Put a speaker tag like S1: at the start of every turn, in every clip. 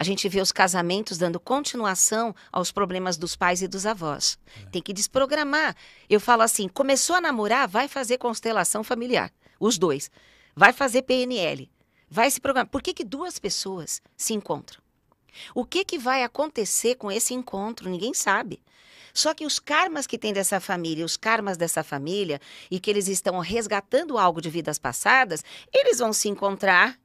S1: A gente vê os casamentos dando continuação aos problemas dos pais e dos avós. É. Tem que desprogramar. Eu falo assim: começou a namorar, vai fazer constelação familiar. Os dois. Vai fazer PNL. Vai se programar. Por que, que duas pessoas se encontram? O que, que vai acontecer com esse encontro? Ninguém sabe. Só que os karmas que tem dessa família, os karmas dessa família, e que eles estão resgatando algo de vidas passadas, eles vão se encontrar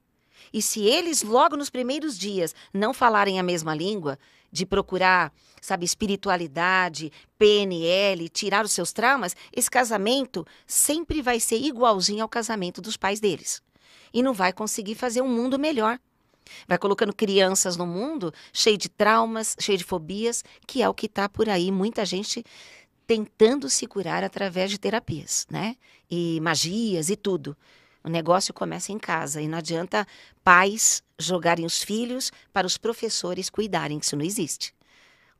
S1: e se eles, logo nos primeiros dias, não falarem a mesma língua, de procurar, sabe, espiritualidade, PNL, tirar os seus traumas, esse casamento sempre vai ser igualzinho ao casamento dos pais deles. E não vai conseguir fazer um mundo melhor. Vai colocando crianças no mundo cheio de traumas, cheio de fobias, que é o que está por aí. Muita gente tentando se curar através de terapias, né? E magias e tudo. O negócio começa em casa e não adianta pais jogarem os filhos para os professores cuidarem, isso não existe.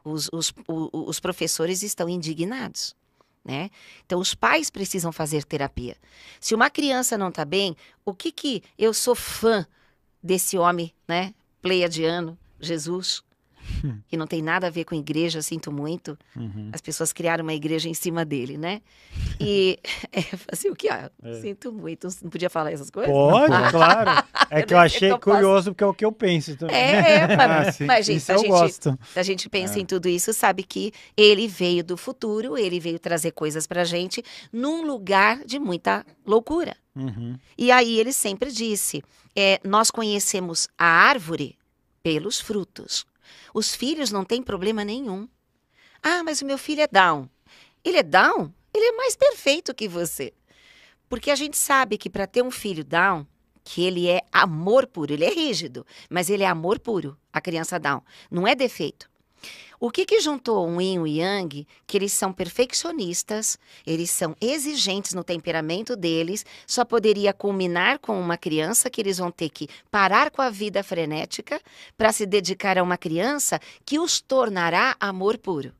S1: Os, os, os, os professores estão indignados. Né? Então, os pais precisam fazer terapia. Se uma criança não está bem, o que que eu sou fã desse homem, né? Pleiadiano, Jesus, Hum. que não tem nada a ver com igreja, sinto muito. Uhum. As pessoas criaram uma igreja em cima dele, né? E é, fazer assim, o que? Ah, é. Sinto muito. Não podia falar essas coisas? Pode, não. claro. É que eu achei curioso,
S2: porque é o que eu penso também. É, é mas, ah, mas gente, a, gente,
S1: a gente pensa é. em tudo isso, sabe que ele veio do futuro, ele veio trazer coisas pra gente num lugar de muita loucura. Uhum. E aí ele sempre disse: é, nós conhecemos a árvore pelos frutos. Os filhos não têm problema nenhum. Ah, mas o meu filho é Down. Ele é Down? Ele é mais perfeito que você. Porque a gente sabe que para ter um filho Down, que ele é amor puro, ele é rígido, mas ele é amor puro, a criança Down. Não é defeito. O que, que juntou o Yin e o Yang? Que eles são perfeccionistas, eles são exigentes no temperamento deles, só poderia culminar com uma criança que eles vão ter que parar com a vida frenética para se dedicar a uma criança que os tornará amor puro.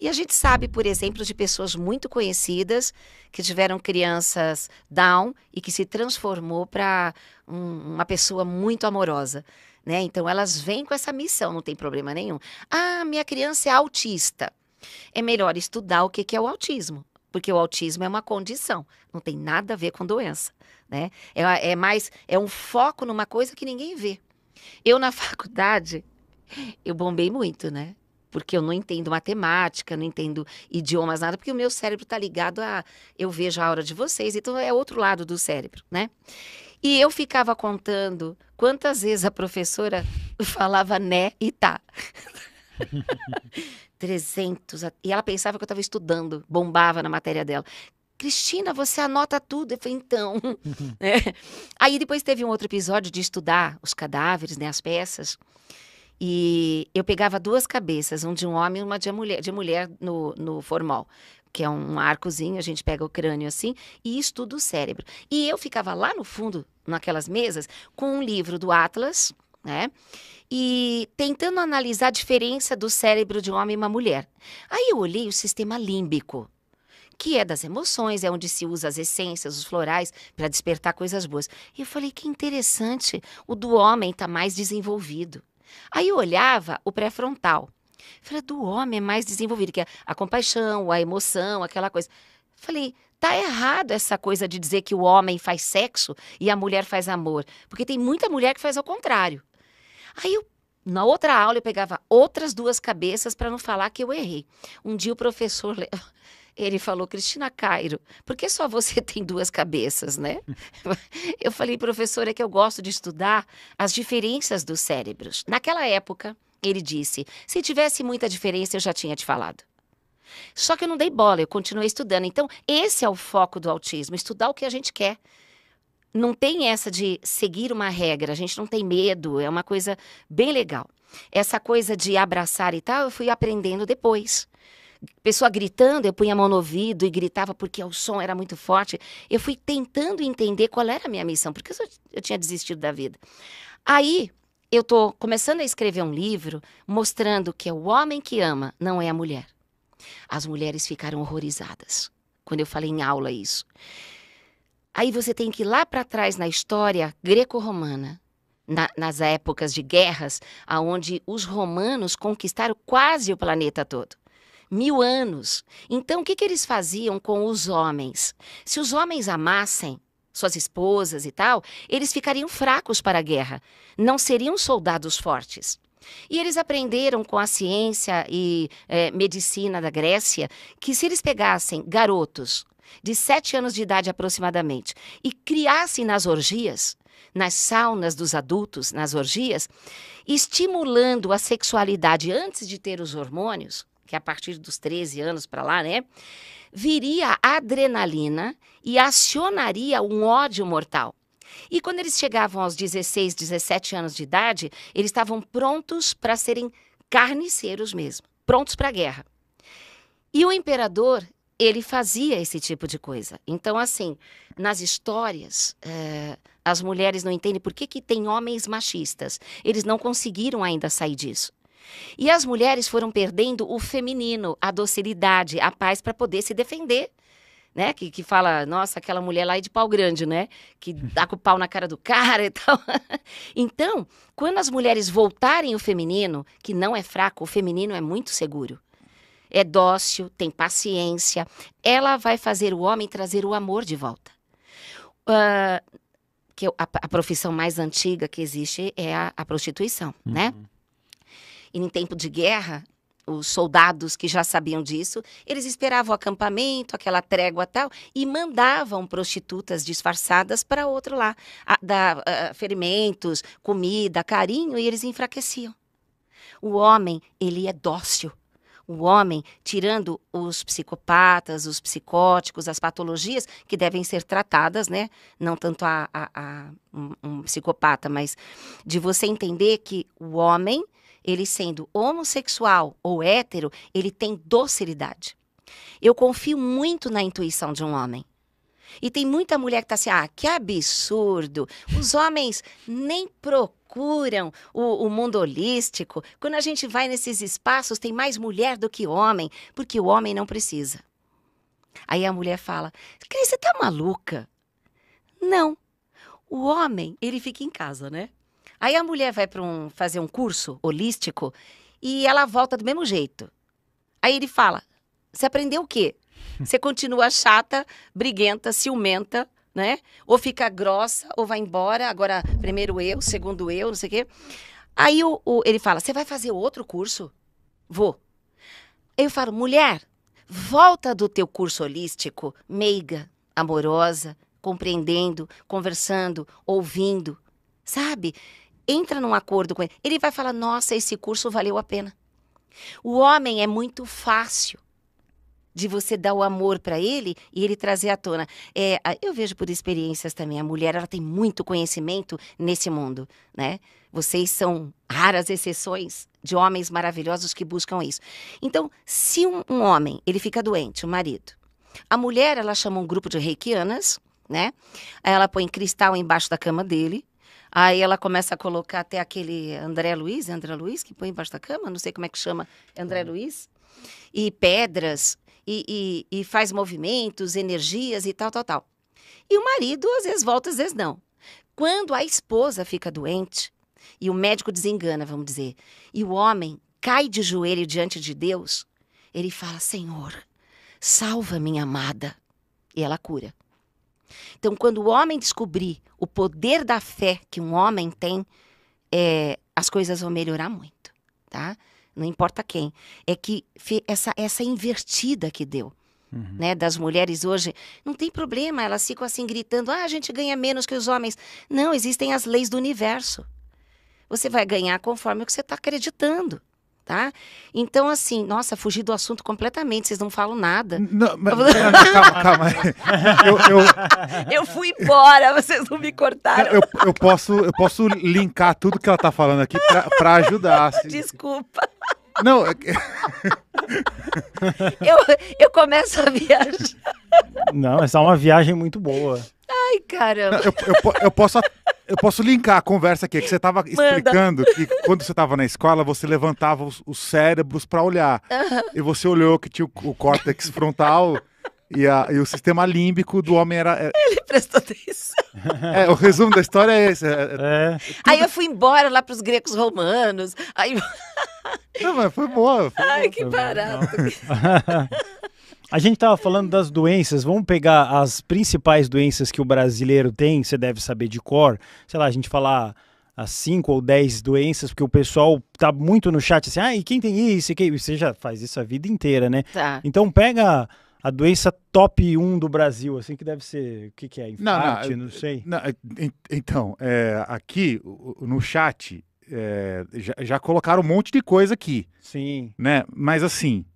S1: E a gente sabe, por exemplo, de pessoas muito conhecidas que tiveram crianças down e que se transformou para um, uma pessoa muito amorosa. Né? Então elas vêm com essa missão, não tem problema nenhum. Ah, minha criança é autista. É melhor estudar o que, que é o autismo, porque o autismo é uma condição, não tem nada a ver com doença, né? É, é mais é um foco numa coisa que ninguém vê. Eu na faculdade eu bombei muito, né? Porque eu não entendo matemática, não entendo idiomas, nada, porque o meu cérebro está ligado a. Eu vejo a aura de vocês, então é outro lado do cérebro, né? E eu ficava contando quantas vezes a professora falava né e tá. 300. E ela pensava que eu estava estudando, bombava na matéria dela. Cristina, você anota tudo. Eu falei, então. Uhum. É. Aí depois teve um outro episódio de estudar os cadáveres, né, as peças. E eu pegava duas cabeças, um de um homem e uma de mulher, de mulher no, no formal que é um arcozinho, a gente pega o crânio assim e estuda o cérebro. E eu ficava lá no fundo, naquelas mesas, com um livro do Atlas, né? E tentando analisar a diferença do cérebro de um homem e uma mulher. Aí eu olhei o sistema límbico, que é das emoções, é onde se usa as essências, os florais, para despertar coisas boas. E eu falei, que interessante, o do homem está mais desenvolvido. Aí eu olhava o pré-frontal, Falei, do homem é mais desenvolvido, que é a compaixão, a emoção, aquela coisa. Falei, tá errado essa coisa de dizer que o homem faz sexo e a mulher faz amor. Porque tem muita mulher que faz ao contrário. Aí eu na outra aula eu pegava outras duas cabeças para não falar que eu errei. Um dia o professor ele falou, Cristina Cairo, por que só você tem duas cabeças, né? eu falei, professor, é que eu gosto de estudar as diferenças dos cérebros. Naquela época, ele disse: Se tivesse muita diferença, eu já tinha te falado. Só que eu não dei bola, eu continuei estudando. Então, esse é o foco do autismo: estudar o que a gente quer. Não tem essa de seguir uma regra, a gente não tem medo, é uma coisa bem legal. Essa coisa de abraçar e tal, eu fui aprendendo depois. Pessoa gritando, eu punha a mão no ouvido e gritava porque o som era muito forte. Eu fui tentando entender qual era a minha missão, porque eu, eu tinha desistido da vida. Aí, eu estou começando a escrever um livro mostrando que é o homem que ama, não é a mulher. As mulheres ficaram horrorizadas quando eu falei em aula isso. Aí você tem que ir lá para trás na história greco-romana, na, nas épocas de guerras, aonde os romanos conquistaram quase o planeta todo. Mil anos. Então, o que, que eles faziam com os homens? Se os homens amassem, suas esposas e tal, eles ficariam fracos para a guerra, não seriam soldados fortes. E eles aprenderam com a ciência e eh, medicina da Grécia que se eles pegassem garotos de 7 anos de idade aproximadamente e criassem nas orgias, nas saunas dos adultos, nas orgias, estimulando a sexualidade antes de ter os hormônios, que é a partir dos 13 anos para lá, né? Viria adrenalina e acionaria um ódio mortal. E quando eles chegavam aos 16, 17 anos de idade, eles estavam prontos para serem carniceiros mesmo, prontos para a guerra. E o imperador, ele fazia esse tipo de coisa. Então, assim, nas histórias, é, as mulheres não entendem por que, que tem homens machistas. Eles não conseguiram ainda sair disso. E as mulheres foram perdendo o feminino, a docilidade, a paz para poder se defender. Né? Que, que fala, nossa, aquela mulher lá é de pau grande, né? Que dá com o pau na cara do cara e tal. então, quando as mulheres voltarem o feminino, que não é fraco, o feminino é muito seguro. É dócil, tem paciência. Ela vai fazer o homem trazer o amor de volta. Uh, que a, a, profissão mais antiga que existe é a, a prostituição, né? uhum. né? E em tempo de guerra, os soldados que já sabiam disso, eles esperavam o acampamento, aquela trégua tal, e mandavam prostitutas disfarçadas para outro lá, a, da, a, ferimentos, comida, carinho, e eles enfraqueciam. O homem, ele é dócil. O homem, tirando os psicopatas, os psicóticos, as patologias que devem ser tratadas, né? Não tanto a, a um, um psicopata, mas de você entender que o homem ele sendo homossexual ou hétero, ele tem docilidade. Eu confio muito na intuição de um homem. E tem muita mulher que está assim, ah, que absurdo! Os homens nem procuram o, o mundo holístico. Quando a gente vai nesses espaços, tem mais mulher do que homem, porque o homem não precisa. Aí a mulher fala, Cris, você tá maluca? Não. O homem, ele fica em casa, né? Aí a mulher vai para um, fazer um curso holístico e ela volta do mesmo jeito. Aí ele fala: Você aprendeu o quê? Você continua chata, briguenta, ciumenta, né? Ou fica grossa, ou vai embora. Agora, primeiro eu, segundo eu, não sei o quê. Aí o, o, ele fala: Você vai fazer outro curso? Vou. Eu falo: Mulher, volta do teu curso holístico, meiga, amorosa, compreendendo, conversando, ouvindo, sabe? entra num acordo com ele, ele vai falar: nossa, esse curso valeu a pena. O homem é muito fácil de você dar o amor para ele e ele trazer à tona. É, eu vejo por experiências também, a mulher ela tem muito conhecimento nesse mundo, né? Vocês são raras exceções de homens maravilhosos que buscam isso. Então, se um, um homem, ele fica doente, o marido, a mulher, ela chama um grupo de reikianas, né? Ela põe cristal embaixo da cama dele, Aí ela começa a colocar até aquele André Luiz, André Luiz que põe embaixo da cama, não sei como é que chama, André hum. Luiz, e pedras, e, e, e faz movimentos, energias e tal, tal, tal. E o marido às vezes volta, às vezes não. Quando a esposa fica doente, e o médico desengana, vamos dizer, e o homem cai de joelho diante de Deus, ele fala: Senhor, salva minha amada. E ela cura. Então, quando o homem descobrir o poder da fé que um homem tem, é, as coisas vão melhorar muito, tá? Não importa quem. É que essa, essa invertida que deu. Uhum. Né, das mulheres hoje, não tem problema, elas ficam assim gritando: ah, a gente ganha menos que os homens. Não, existem as leis do universo. Você vai ganhar conforme o que você está acreditando tá? Então, assim, nossa, fugi do assunto completamente, vocês não falam nada. Não, mas, calma, calma. Eu, eu, eu... fui embora, vocês não me cortaram. Eu,
S2: eu, posso, eu posso linkar tudo que ela tá falando aqui para ajudar. Assim.
S1: Desculpa. Não, é eu, eu começo a viajar.
S2: Não, essa é uma viagem muito boa.
S1: Ai, caramba. Não, eu, eu,
S2: eu, posso, eu posso linkar a conversa aqui, é que você estava explicando que quando você estava na escola, você levantava os, os cérebros para olhar. Uhum. E você olhou que tinha o, o córtex frontal e, a, e, o sistema límbico do homem era. É... Ele prestou atenção. É, o resumo da história é esse. É, é. é. Tudo...
S1: Aí eu fui embora lá para os gregos romanos. Aí... Não, mas foi boa. Foi Ai, boa. que barato.
S2: A gente estava falando das doenças, vamos pegar as principais doenças que o brasileiro tem, você deve saber de cor. Sei lá, a gente falar as 5 ou 10 doenças, porque o pessoal tá muito no chat assim, ah, e quem tem isso? E quem... Você já faz isso a vida inteira, né? Tá. Então pega a doença top 1 do Brasil, assim, que deve ser, o que que é? Infarte, não, não, não sei. Eh, não, eh, então, é, aqui no chat é, já, já, colocaram um monte de coisa aqui. Sim. Né? Mas assim,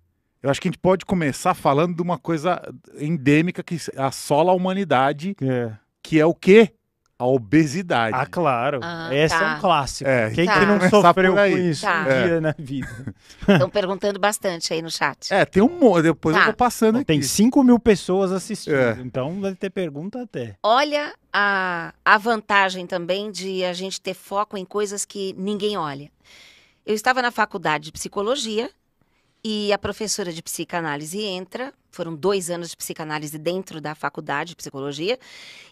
S2: eu acho que a gente pode começar falando de uma coisa endêmica que assola a humanidade, é. que é o quê? A obesidade. Ah, claro. Ah, Essa tá. é um tá. clássico. É, Quem tá. que não sofreu com isso tá. um dia é. na vida?
S1: Estão perguntando bastante aí no chat.
S2: É, tem um monte. Depois eu vou tá. passando Bom, Tem 5 mil pessoas assistindo, é. então vai ter pergunta até.
S1: Olha a, a vantagem também de a gente ter foco em coisas que ninguém olha. Eu estava na faculdade de psicologia e a professora de psicanálise entra, foram dois anos de psicanálise dentro da faculdade de psicologia,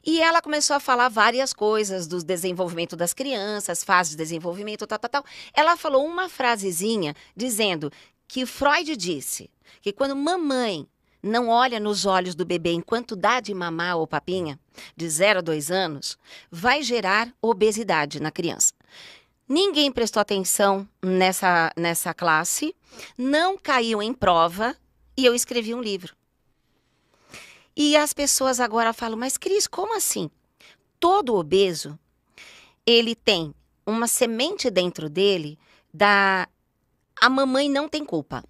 S1: e ela começou a falar várias coisas do desenvolvimento das crianças, fase de desenvolvimento, tal, tal, tal. Ela falou uma frasezinha dizendo que Freud disse que quando mamãe não olha nos olhos do bebê enquanto dá de mamar ou papinha, de 0 a 2 anos, vai gerar obesidade na criança. Ninguém prestou atenção nessa, nessa classe, não caiu em prova e eu escrevi um livro. E as pessoas agora falam, mas Cris, como assim? Todo obeso, ele tem uma semente dentro dele da... A mamãe não tem culpa.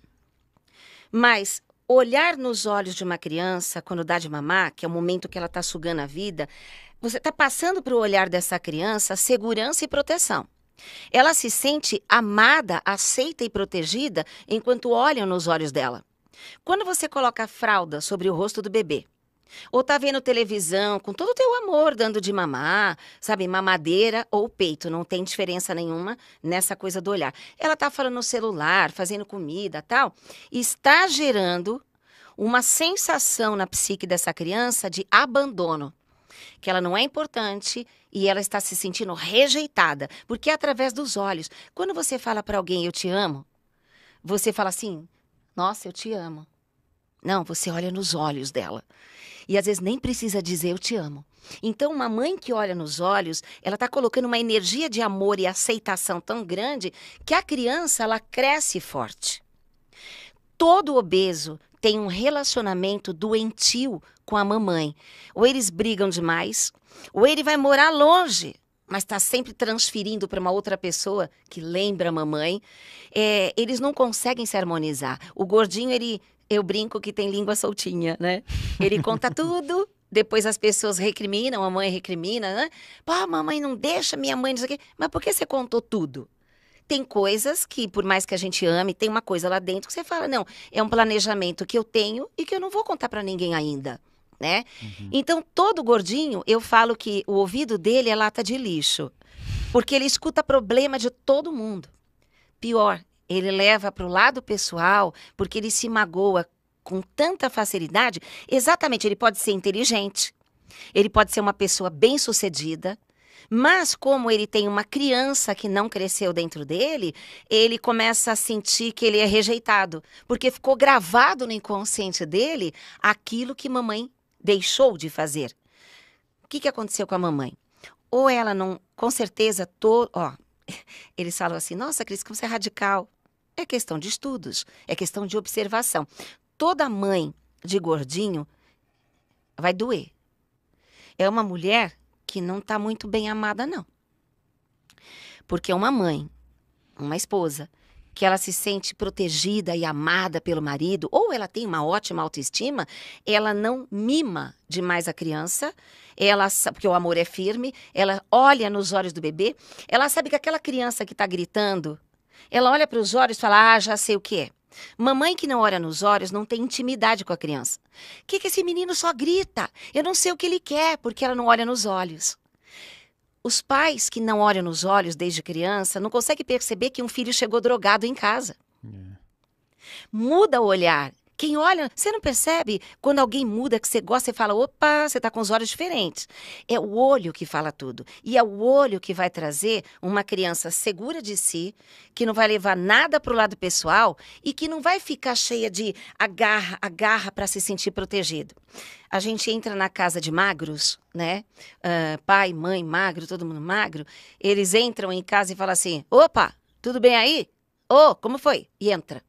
S1: Mas olhar nos olhos de uma criança quando dá de mamar, que é o momento que ela está sugando a vida, você está passando para o olhar dessa criança segurança e proteção. Ela se sente amada, aceita e protegida enquanto olham nos olhos dela. Quando você coloca a fralda sobre o rosto do bebê, ou tá vendo televisão com todo o teu amor dando de mamar, sabe, mamadeira ou peito, não tem diferença nenhuma nessa coisa do olhar. Ela tá falando no celular, fazendo comida, tal, está gerando uma sensação na psique dessa criança de abandono que ela não é importante e ela está se sentindo rejeitada, porque é através dos olhos. Quando você fala para alguém eu te amo, você fala assim: "Nossa, eu te amo". Não, você olha nos olhos dela. E às vezes nem precisa dizer eu te amo. Então, uma mãe que olha nos olhos, ela está colocando uma energia de amor e aceitação tão grande que a criança ela cresce forte. Todo obeso, tem um relacionamento doentio com a mamãe. Ou eles brigam demais, ou ele vai morar longe, mas está sempre transferindo para uma outra pessoa que lembra a mamãe. É, eles não conseguem se harmonizar. O gordinho, ele. Eu brinco que tem língua soltinha, né? Ele conta tudo, depois as pessoas recriminam, a mãe recrimina, né? Pô, mamãe não deixa, minha mãe não aqui. Mas por que você contou tudo? tem coisas que, por mais que a gente ame, tem uma coisa lá dentro que você fala, não, é um planejamento que eu tenho e que eu não vou contar para ninguém ainda. Né? Uhum. Então, todo gordinho, eu falo que o ouvido dele é lata de lixo, porque ele escuta problema de todo mundo. Pior, ele leva para o lado pessoal, porque ele se magoa com tanta facilidade. Exatamente, ele pode ser inteligente, ele pode ser uma pessoa bem-sucedida, mas como ele tem uma criança que não cresceu dentro dele, ele começa a sentir que ele é rejeitado, porque ficou gravado no inconsciente dele aquilo que mamãe deixou de fazer. O que, que aconteceu com a mamãe? Ou ela não, com certeza, to, ó, eles falam assim: nossa, Cris, como você é radical. É questão de estudos, é questão de observação. Toda mãe de gordinho vai doer. É uma mulher que não está muito bem amada, não. Porque uma mãe, uma esposa, que ela se sente protegida e amada pelo marido, ou ela tem uma ótima autoestima, ela não mima demais a criança, ela porque o amor é firme, ela olha nos olhos do bebê, ela sabe que aquela criança que está gritando, ela olha para os olhos e fala: Ah, já sei o que é. Mamãe que não olha nos olhos não tem intimidade com a criança. Que que esse menino só grita? Eu não sei o que ele quer porque ela não olha nos olhos. Os pais que não olham nos olhos desde criança não conseguem perceber que um filho chegou drogado em casa. Yeah. É. Muda o olhar. Quem olha, você não percebe quando alguém muda que você gosta, você fala, opa, você está com os olhos diferentes. É o olho que fala tudo. E é o olho que vai trazer uma criança segura de si, que não vai levar nada para o lado pessoal e que não vai ficar cheia de agarra, agarra para se sentir protegido. A gente entra na casa de magros, né? Uh, pai, mãe, magro, todo mundo magro. Eles entram em casa e falam assim: opa, tudo bem aí? Ô, oh, como foi? E entra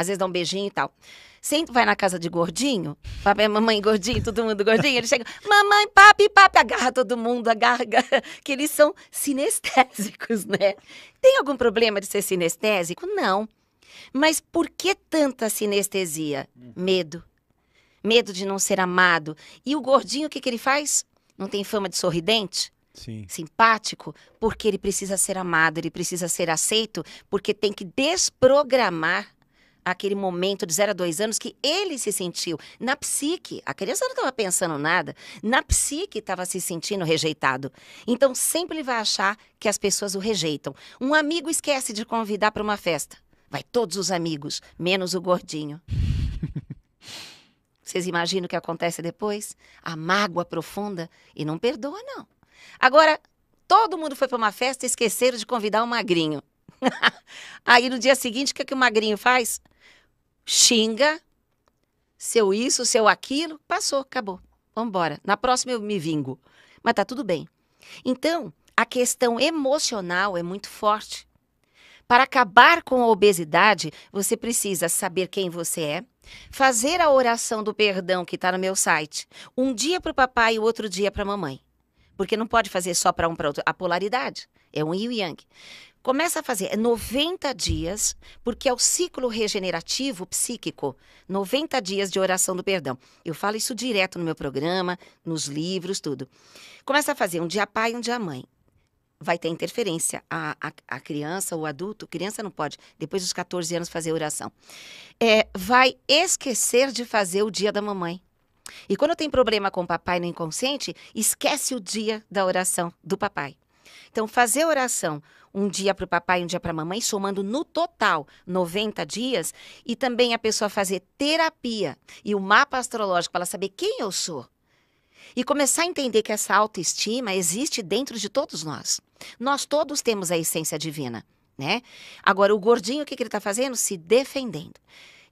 S1: às vezes dá um beijinho e tal. Sempre vai na casa de gordinho, papai, mamãe gordinho, todo mundo gordinho, ele chega, mamãe, papi, papi, agarra todo mundo, agarra, agarra, que eles são sinestésicos, né? Tem algum problema de ser sinestésico? Não. Mas por que tanta sinestesia? Medo. Medo de não ser amado. E o gordinho, o que, que ele faz? Não tem fama de sorridente? Sim. simpático, porque ele precisa ser amado, ele precisa ser aceito, porque tem que desprogramar aquele momento de 0 a 2 anos que ele se sentiu. Na psique, a criança não estava pensando nada, na psique estava se sentindo rejeitado. Então sempre ele vai achar que as pessoas o rejeitam. Um amigo esquece de convidar para uma festa. Vai todos os amigos, menos o gordinho. Vocês imaginam o que acontece depois? A mágoa profunda e não perdoa, não. Agora, todo mundo foi para uma festa e esqueceram de convidar o magrinho. Aí no dia seguinte, o que, é que o magrinho faz? xinga, seu isso, seu aquilo, passou, acabou. embora Na próxima eu me vingo. Mas tá tudo bem. Então, a questão emocional é muito forte. Para acabar com a obesidade, você precisa saber quem você é, fazer a oração do perdão que está no meu site, um dia para o papai e outro dia para a mamãe. Porque não pode fazer só para um para outro. A polaridade é um yin e yang. Começa a fazer 90 dias, porque é o ciclo regenerativo psíquico. 90 dias de oração do perdão. Eu falo isso direto no meu programa, nos livros, tudo. Começa a fazer um dia pai, um dia mãe. Vai ter interferência. A, a, a criança, o adulto, criança não pode, depois dos 14 anos, fazer oração. É, vai esquecer de fazer o dia da mamãe. E quando tem problema com o papai no inconsciente, esquece o dia da oração do papai. Então, fazer oração um dia para o papai e um dia para a mamãe, somando no total 90 dias, e também a pessoa fazer terapia e o mapa astrológico para ela saber quem eu sou. E começar a entender que essa autoestima existe dentro de todos nós. Nós todos temos a essência divina, né? Agora, o gordinho, o que, que ele está fazendo? Se defendendo.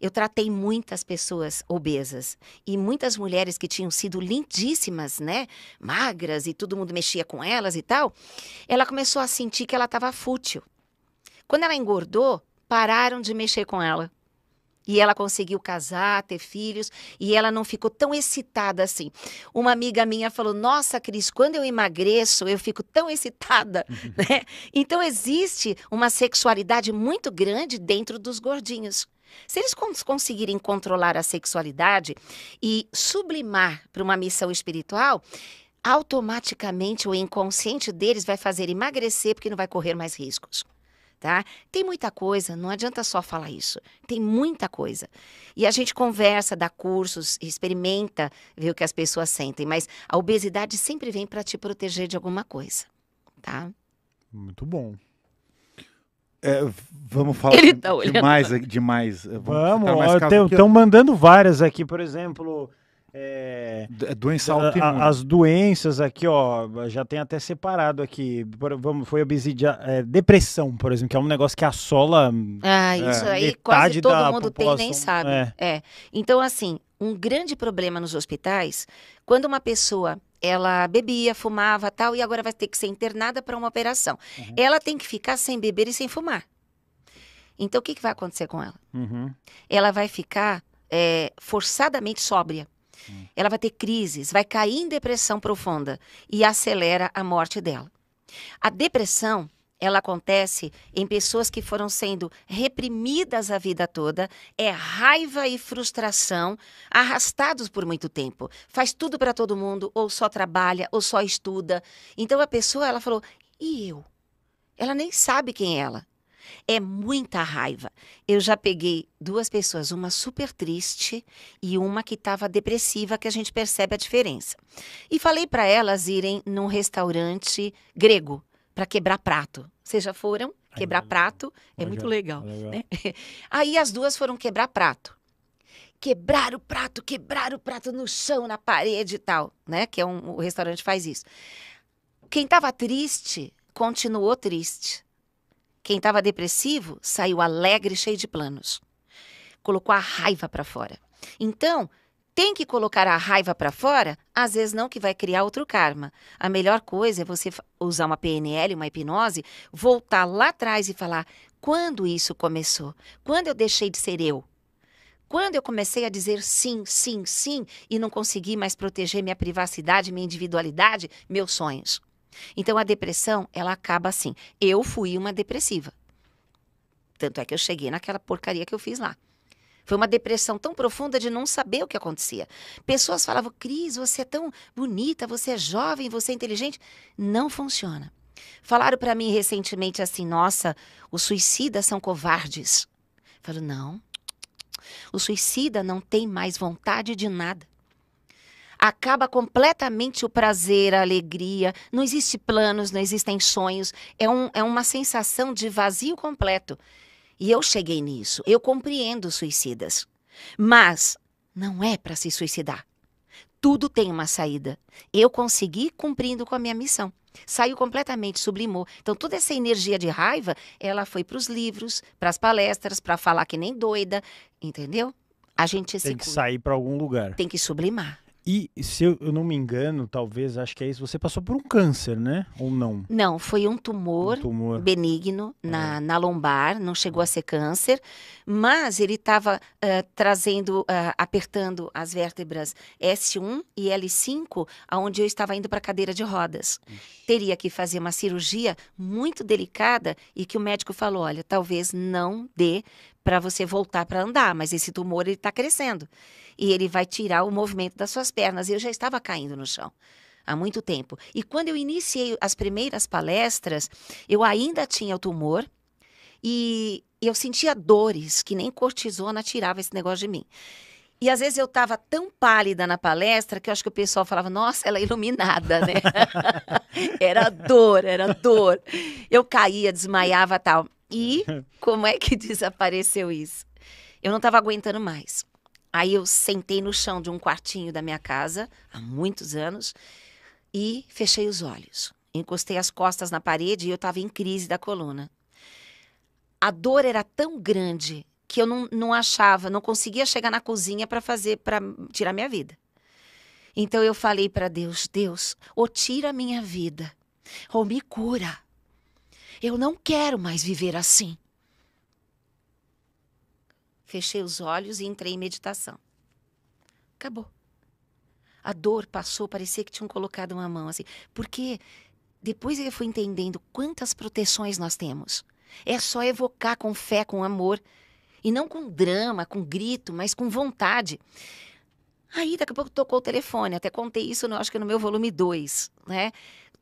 S1: Eu tratei muitas pessoas obesas e muitas mulheres que tinham sido lindíssimas, né? Magras e todo mundo mexia com elas e tal. Ela começou a sentir que ela estava fútil. Quando ela engordou, pararam de mexer com ela. E ela conseguiu casar, ter filhos, e ela não ficou tão excitada assim. Uma amiga minha falou: Nossa, Cris, quando eu emagreço, eu fico tão excitada. né? Então, existe uma sexualidade muito grande dentro dos gordinhos. Se eles conseguirem controlar a sexualidade e sublimar para uma missão espiritual, automaticamente o inconsciente deles vai fazer emagrecer porque não vai correr mais riscos. Tá? Tem muita coisa, não adianta só falar isso. Tem muita coisa. E a gente conversa, dá cursos, experimenta ver o que as pessoas sentem, mas a obesidade sempre vem para te proteger de alguma coisa, tá?
S2: Muito bom. É, vamos falar Ele tá demais, demais. Eh, vamos, estão mandando várias aqui, por exemplo. É, é doença autoimune. As doenças aqui, ó, já tem até separado aqui. Vamos, foi obsidia, é, depressão, por exemplo, que é um negócio que assola. Ah, é, isso é, aí quase todo mundo tem nem sabe. É.
S1: é. Então, assim, um grande problema nos hospitais, quando uma pessoa ela bebia, fumava tal, e agora vai ter que ser internada para uma operação. Uhum. Ela tem que ficar sem beber e sem fumar. Então, o que, que vai acontecer com ela? Uhum. Ela vai ficar é, forçadamente sóbria. Uhum. Ela vai ter crises, vai cair em depressão profunda e acelera a morte dela. A depressão ela acontece em pessoas que foram sendo reprimidas a vida toda, é raiva e frustração, arrastados por muito tempo. Faz tudo para todo mundo, ou só trabalha, ou só estuda. Então a pessoa, ela falou: "E eu?" Ela nem sabe quem é ela. É muita raiva. Eu já peguei duas pessoas, uma super triste e uma que estava depressiva, que a gente percebe a diferença. E falei para elas irem num restaurante grego para quebrar prato. Vocês já foram quebrar Ai, prato? É muito legal. legal. Né? Aí as duas foram quebrar prato. Quebrar o prato, quebrar o prato no chão, na parede e tal, né? Que é um, o restaurante faz isso. Quem estava triste continuou triste. Quem estava depressivo saiu alegre, cheio de planos. Colocou a raiva para fora. Então, tem que colocar a raiva para fora, às vezes não que vai criar outro karma. A melhor coisa é você usar uma PNL, uma hipnose, voltar lá atrás e falar: quando isso começou? Quando eu deixei de ser eu? Quando eu comecei a dizer sim, sim, sim e não consegui mais proteger minha privacidade, minha individualidade, meus sonhos. Então a depressão, ela acaba assim. Eu fui uma depressiva. Tanto é que eu cheguei naquela porcaria que eu fiz lá. Foi uma depressão tão profunda de não saber o que acontecia. Pessoas falavam: Cris, você é tão bonita, você é jovem, você é inteligente. Não funciona. Falaram para mim recentemente assim: nossa, os suicidas são covardes. Eu falo: não. O suicida não tem mais vontade de nada acaba completamente o prazer, a alegria, não existe planos, não existem sonhos, é, um, é uma sensação de vazio completo. E eu cheguei nisso. Eu compreendo suicidas. Mas não é para se suicidar. Tudo tem uma saída. Eu consegui cumprindo com a minha missão. Saiu completamente, sublimou. Então, toda essa energia de raiva, ela foi para os livros, para as palestras, para falar que nem doida, entendeu? A gente Tem que cuida.
S2: sair para algum lugar.
S1: Tem que sublimar.
S2: E se eu, eu não me engano, talvez, acho que é isso, você passou por um câncer,
S1: né? Ou não? Não, foi um tumor, um tumor. benigno na, é. na lombar, não chegou a ser câncer, mas ele estava uh, ah, trazendo, uh, apertando as vértebras S1 e L5, aonde eu estava indo para cadeira de rodas. Ixi. Teria que fazer uma cirurgia muito delicada e que o médico falou: olha, talvez não dê, para você voltar para andar, mas esse tumor ele está crescendo e ele vai tirar o movimento das suas pernas. Eu já estava caindo no chão há muito tempo. E quando eu iniciei as primeiras palestras, eu ainda tinha o tumor e eu sentia dores que nem cortisona tirava esse negócio de mim. E às vezes eu estava tão pálida na palestra que eu acho que o pessoal falava, nossa, ela é iluminada, né? era dor, era dor. Eu caía, desmaiava tal. E como é que desapareceu isso? Eu não estava aguentando mais. Aí eu sentei no chão de um quartinho da minha casa, há muitos anos, e fechei os olhos. Encostei as costas na parede e eu estava em crise da coluna. A dor era tão grande que eu não, não achava, não conseguia chegar na cozinha para fazer, para tirar minha vida. Então eu falei para Deus: Deus, ou tira minha vida, ou me cura. Eu não quero mais viver assim. Fechei os olhos e entrei em meditação. Acabou. A dor passou, parecia que tinham colocado uma mão assim. Porque depois eu fui entendendo quantas proteções nós temos. É só evocar com fé, com amor. E não com drama, com grito, mas com vontade. Aí daqui a pouco tocou o telefone, até contei isso, no, acho que no meu volume 2, né?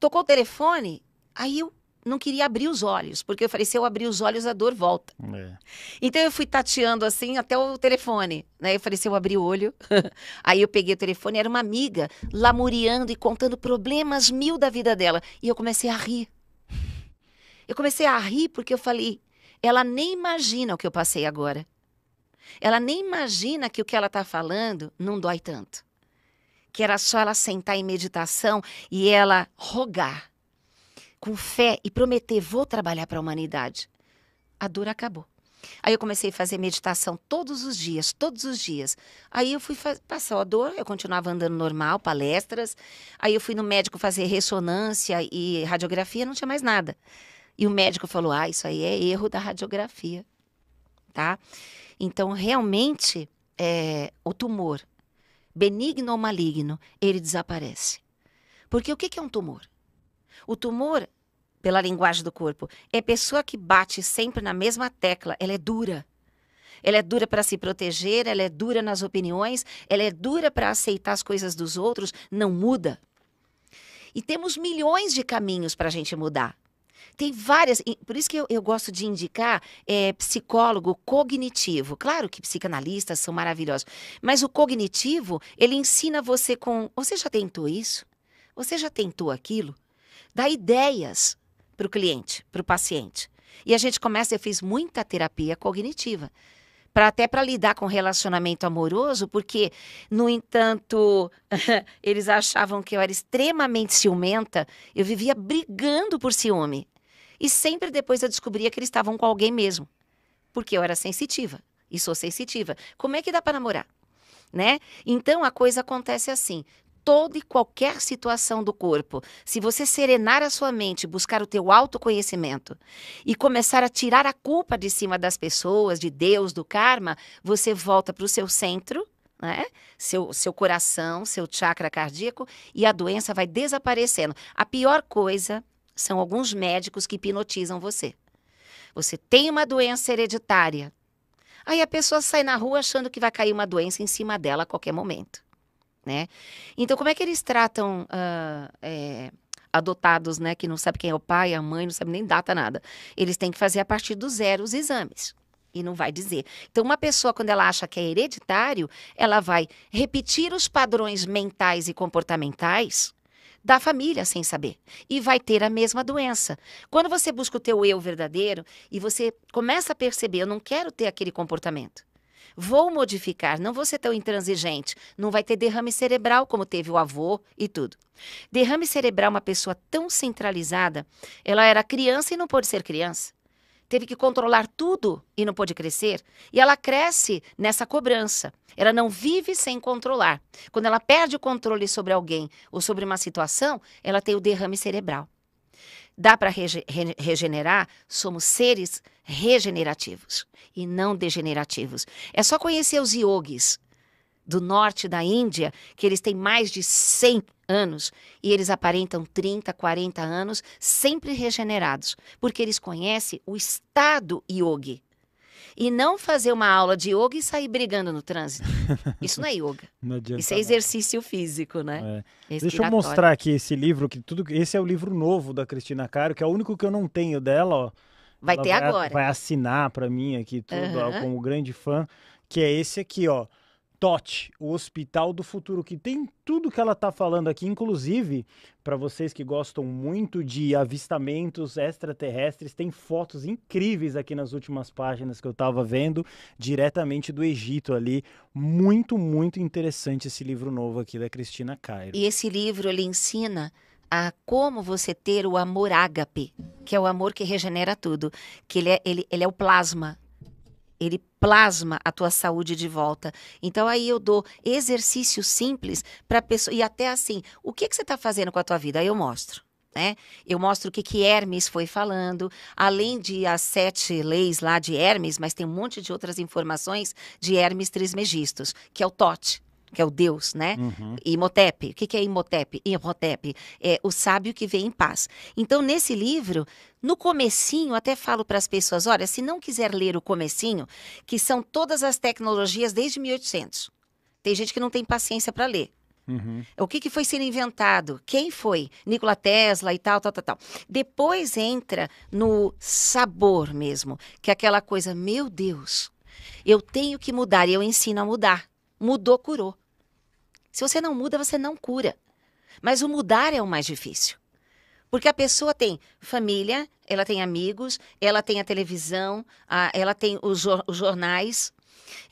S1: Tocou o telefone, aí eu não queria abrir os olhos, porque eu falei, se eu abrir os olhos, a dor volta. É. Então eu fui tateando assim até o telefone. Né? Eu falei, se eu abrir o olho. Aí eu peguei o telefone, era uma amiga lamuriando e contando problemas mil da vida dela. E eu comecei a rir. Eu comecei a rir porque eu falei, ela nem imagina o que eu passei agora. Ela nem imagina que o que ela está falando não dói tanto. Que era só ela sentar em meditação e ela rogar com fé e prometer, vou trabalhar para a humanidade, a dor acabou. Aí eu comecei a fazer meditação todos os dias, todos os dias. Aí eu fui passar a dor, eu continuava andando normal, palestras. Aí eu fui no médico fazer ressonância e radiografia, não tinha mais nada. E o médico falou: "Ah, isso aí é erro da radiografia". Tá? Então, realmente, é, o tumor, benigno ou maligno, ele desaparece. Porque o que é um tumor? O tumor pela linguagem do corpo. É pessoa que bate sempre na mesma tecla, ela é dura. Ela é dura para se proteger, ela é dura nas opiniões, ela é dura para aceitar as coisas dos outros, não muda. E temos milhões de caminhos para a gente mudar. Tem várias, por isso que eu, eu gosto de indicar é, psicólogo cognitivo. Claro que psicanalistas são maravilhosos, mas o cognitivo, ele ensina você com: você já tentou isso? Você já tentou aquilo? Dá ideias para o cliente, para o paciente. E a gente começa, eu fiz muita terapia cognitiva, para até para lidar com relacionamento amoroso, porque no entanto, eles achavam que eu era extremamente ciumenta, eu vivia brigando por ciúme. E sempre depois eu descobria que eles estavam com alguém mesmo, porque eu era sensitiva e sou sensitiva. Como é que dá para namorar? Né? Então a coisa acontece assim toda e qualquer situação do corpo, se você serenar a sua mente, buscar o teu autoconhecimento e começar a tirar a culpa de cima das pessoas, de Deus, do karma, você volta para o seu centro, né? Seu, seu coração, seu chakra cardíaco e a doença vai desaparecendo. A pior coisa são alguns médicos que hipnotizam você. Você tem uma doença hereditária. Aí a pessoa sai na rua achando que vai cair uma doença em cima dela a qualquer momento né? Então, como é que eles tratam uh, é, adotados, né? Que não sabe quem é o pai, a mãe, não sabe nem data, nada. Eles têm que fazer a partir do zero os exames. E não vai dizer. Então, uma pessoa, quando ela acha que é hereditário, ela vai repetir os padrões mentais e comportamentais da família sem saber e vai ter a mesma doença. Quando você busca o teu eu verdadeiro e você começa a perceber, eu não quero ter aquele comportamento. Vou modificar, não vou ser tão intransigente. Não vai ter derrame cerebral como teve o avô e tudo. Derrame cerebral, uma pessoa tão centralizada, ela era criança e não pôde ser criança. Teve que controlar tudo e não pôde crescer. E ela cresce nessa cobrança. Ela não vive sem controlar. Quando ela perde o controle sobre alguém ou sobre uma situação, ela tem o derrame cerebral dá para rege regenerar, somos seres regenerativos e não degenerativos. É só conhecer os yogis do norte da Índia, que eles têm mais de 100 anos e eles aparentam 30, 40 anos, sempre regenerados, porque eles conhecem o estado yogi. E não fazer uma aula de yoga e sair brigando no trânsito. Isso não é yoga.
S2: não Isso é
S1: exercício físico, né?
S2: É. Deixa eu mostrar aqui esse livro que tudo. Esse é o livro novo da Cristina Caro, que é o único que eu não tenho dela, ó.
S1: Vai Ela ter vai, agora. Vai
S2: assinar para mim aqui tudo, uhum. ó, como grande fã, que é esse aqui, ó. TOT, o Hospital do Futuro, que tem tudo que ela está falando aqui, inclusive para vocês que gostam muito de avistamentos extraterrestres, tem fotos incríveis aqui nas últimas páginas que eu estava vendo, diretamente do Egito ali. Muito, muito interessante esse livro novo aqui da Cristina Cairo. E
S1: esse livro ele ensina a como você ter o amor ágape, que é o amor que regenera tudo, que ele é, ele, ele é o plasma ele plasma a tua saúde de volta. Então aí eu dou exercício simples para pessoa e até assim, o que que você está fazendo com a tua vida? Aí eu mostro. Né? Eu mostro o que, que Hermes foi falando, além de as sete leis lá de Hermes, mas tem um monte de outras informações de Hermes Trismegistos, que é o Tote que é o Deus, né? Uhum. Imhotep. O que, é Imhotep? Imhotep é o sábio que vem em paz. Então, nesse livro, no comecinho, até falo para as pessoas, olha, se não quiser ler o comecinho, que são todas as tecnologias desde 1800. Tem gente que não tem paciência para ler. Uhum. O que, que foi sendo inventado? Quem foi? Nikola Tesla e tal, tal, tal, tal. Depois entra no sabor mesmo, que é aquela coisa, meu Deus, eu tenho que mudar e eu ensino a mudar. Mudou, curou. Se você não muda, você não cura. Mas o mudar é o mais difícil. Porque a pessoa tem família, ela tem amigos, ela tem a televisão, a, ela tem os, os jornais,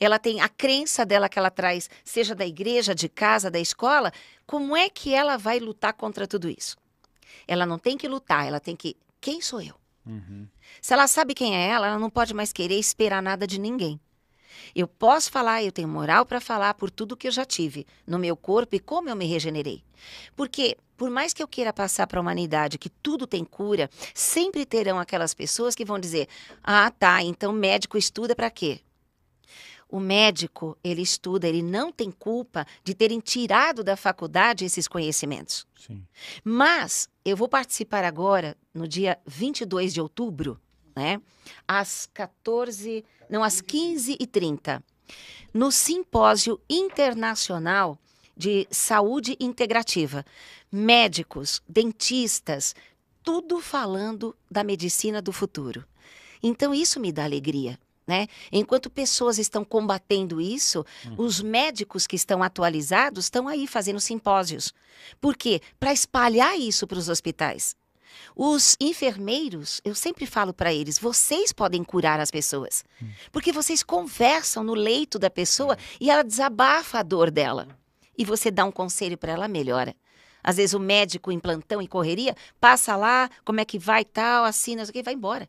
S1: ela tem a crença dela que ela traz, seja da igreja, de casa, da escola. Como é que ela vai lutar contra tudo isso? Ela não tem que lutar, ela tem que. Quem sou eu? Uhum. Se ela sabe quem é ela, ela não pode mais querer esperar nada de ninguém. Eu posso falar, eu tenho moral para falar por tudo que eu já tive no meu corpo e como eu me regenerei. Porque por mais que eu queira passar para a humanidade que tudo tem cura, sempre terão aquelas pessoas que vão dizer: "Ah, tá, então médico estuda para quê?" O médico, ele estuda, ele não tem culpa de terem tirado da faculdade esses conhecimentos. Sim. Mas eu vou participar agora, no dia 22 de outubro, né? Às 14, não, às 15h30, no Simpósio Internacional de Saúde Integrativa. Médicos, dentistas, tudo falando da medicina do futuro. Então, isso me dá alegria. Né? Enquanto pessoas estão combatendo isso, uhum. os médicos que estão atualizados estão aí fazendo simpósios. Por quê? Para espalhar isso para os hospitais. Os enfermeiros, eu sempre falo para eles, vocês podem curar as pessoas. Hum. Porque vocês conversam no leito da pessoa é. e ela desabafa a dor dela. E você dá um conselho para ela, melhora. Às vezes o médico em plantão e correria passa lá, como é que vai, tal, assina, que, vai embora.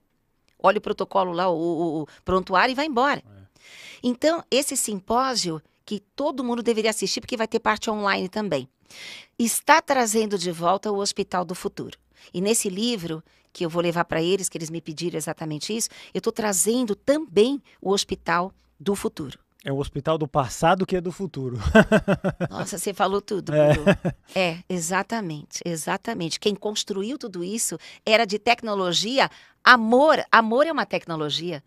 S1: Olha o protocolo lá, o, o prontuário e vai embora. É. Então, esse simpósio que todo mundo deveria assistir, porque vai ter parte online também, está trazendo de volta o Hospital do Futuro. E nesse livro que eu vou levar para eles, que eles me pediram exatamente isso, eu estou trazendo também o Hospital do Futuro.
S2: É o hospital do passado que é do futuro.
S1: Nossa, você falou tudo.
S2: É.
S1: é, exatamente, exatamente. Quem construiu tudo isso era de tecnologia. Amor, amor é uma tecnologia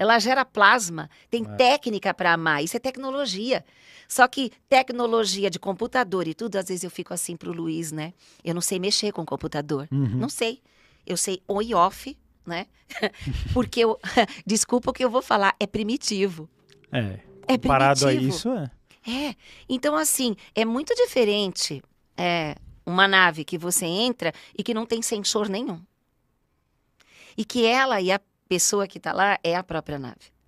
S1: ela gera plasma, tem é. técnica para amar, isso é tecnologia. Só que tecnologia de computador e tudo, às vezes eu fico assim pro Luiz, né? Eu não sei mexer com computador, uhum. não sei. Eu sei on e off, né? Porque eu, desculpa o que eu vou falar, é primitivo.
S2: É, é comparado a isso, é.
S1: É, então assim, é muito diferente é, uma nave que você entra e que não tem sensor nenhum. E que ela e a pessoa que está lá é a própria nave.